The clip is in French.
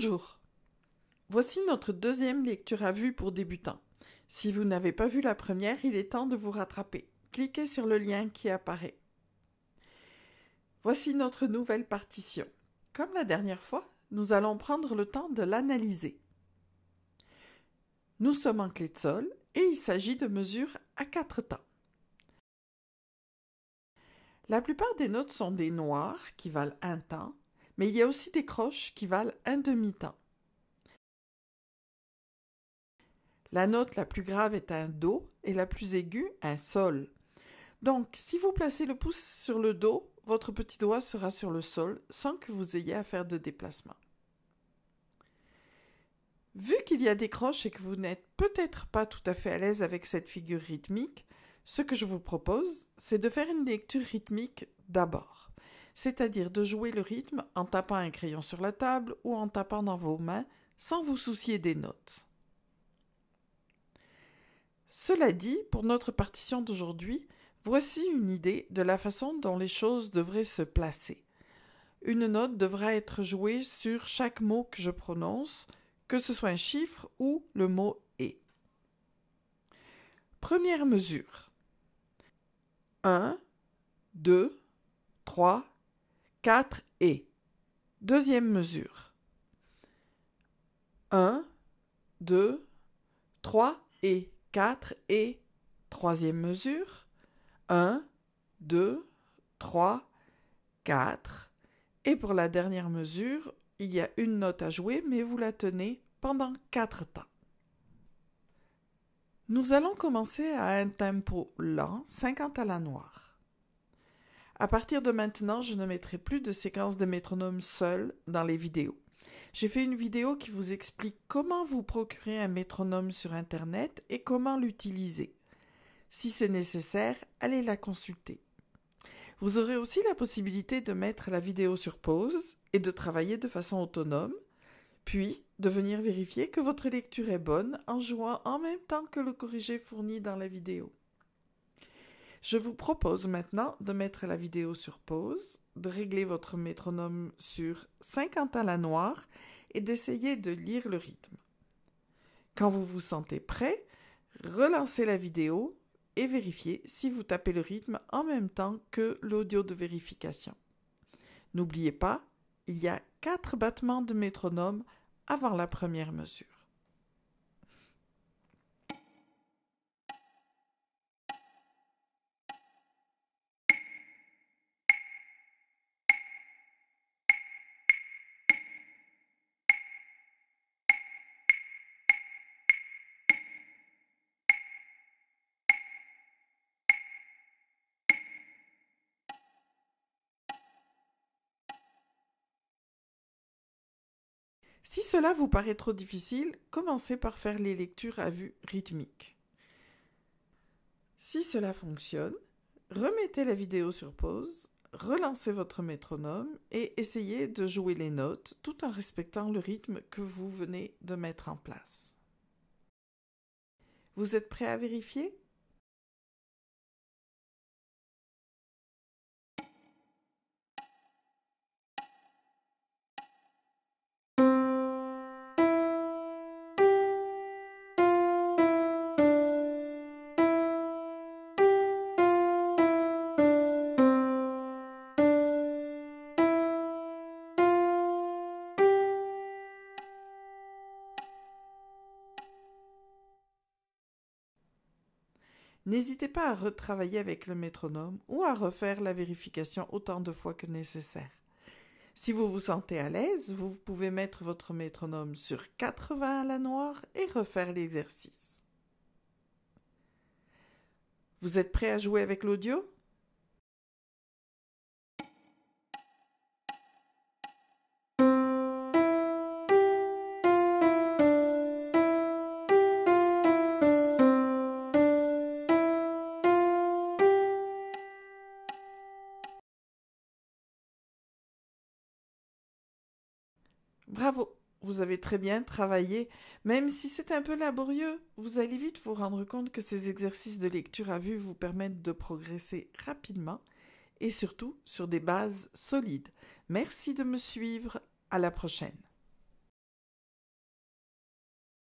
Bonjour. Voici notre deuxième lecture à vue pour débutants. Si vous n'avez pas vu la première, il est temps de vous rattraper. Cliquez sur le lien qui apparaît. Voici notre nouvelle partition. Comme la dernière fois, nous allons prendre le temps de l'analyser. Nous sommes en clé de sol et il s'agit de mesures à quatre temps. La plupart des notes sont des noirs qui valent un temps mais il y a aussi des croches qui valent un demi-temps. La note la plus grave est un Do et la plus aiguë un Sol. Donc, si vous placez le pouce sur le Do, votre petit doigt sera sur le sol sans que vous ayez à faire de déplacement. Vu qu'il y a des croches et que vous n'êtes peut-être pas tout à fait à l'aise avec cette figure rythmique, ce que je vous propose, c'est de faire une lecture rythmique d'abord c'est-à-dire de jouer le rythme en tapant un crayon sur la table ou en tapant dans vos mains sans vous soucier des notes. Cela dit, pour notre partition d'aujourd'hui, voici une idée de la façon dont les choses devraient se placer. Une note devra être jouée sur chaque mot que je prononce, que ce soit un chiffre ou le mot et. Première mesure Un, deux, trois... 4 et. Deuxième mesure. 1, 2, 3 et 4 et. Troisième mesure. 1, 2, 3, 4. Et pour la dernière mesure, il y a une note à jouer, mais vous la tenez pendant 4 temps. Nous allons commencer à un tempo lent, 50 à la noire. À partir de maintenant, je ne mettrai plus de séquences de métronome seul dans les vidéos. J'ai fait une vidéo qui vous explique comment vous procurer un métronome sur Internet et comment l'utiliser. Si c'est nécessaire, allez la consulter. Vous aurez aussi la possibilité de mettre la vidéo sur pause et de travailler de façon autonome, puis de venir vérifier que votre lecture est bonne en jouant en même temps que le corrigé fourni dans la vidéo. Je vous propose maintenant de mettre la vidéo sur pause, de régler votre métronome sur 50 à la noire et d'essayer de lire le rythme. Quand vous vous sentez prêt, relancez la vidéo et vérifiez si vous tapez le rythme en même temps que l'audio de vérification. N'oubliez pas, il y a quatre battements de métronome avant la première mesure. Si cela vous paraît trop difficile, commencez par faire les lectures à vue rythmique. Si cela fonctionne, remettez la vidéo sur pause, relancez votre métronome et essayez de jouer les notes tout en respectant le rythme que vous venez de mettre en place. Vous êtes prêt à vérifier N'hésitez pas à retravailler avec le métronome ou à refaire la vérification autant de fois que nécessaire. Si vous vous sentez à l'aise, vous pouvez mettre votre métronome sur 80 à la noire et refaire l'exercice. Vous êtes prêt à jouer avec l'audio Bravo, vous avez très bien travaillé, même si c'est un peu laborieux. Vous allez vite vous rendre compte que ces exercices de lecture à vue vous permettent de progresser rapidement et surtout sur des bases solides. Merci de me suivre. À la prochaine.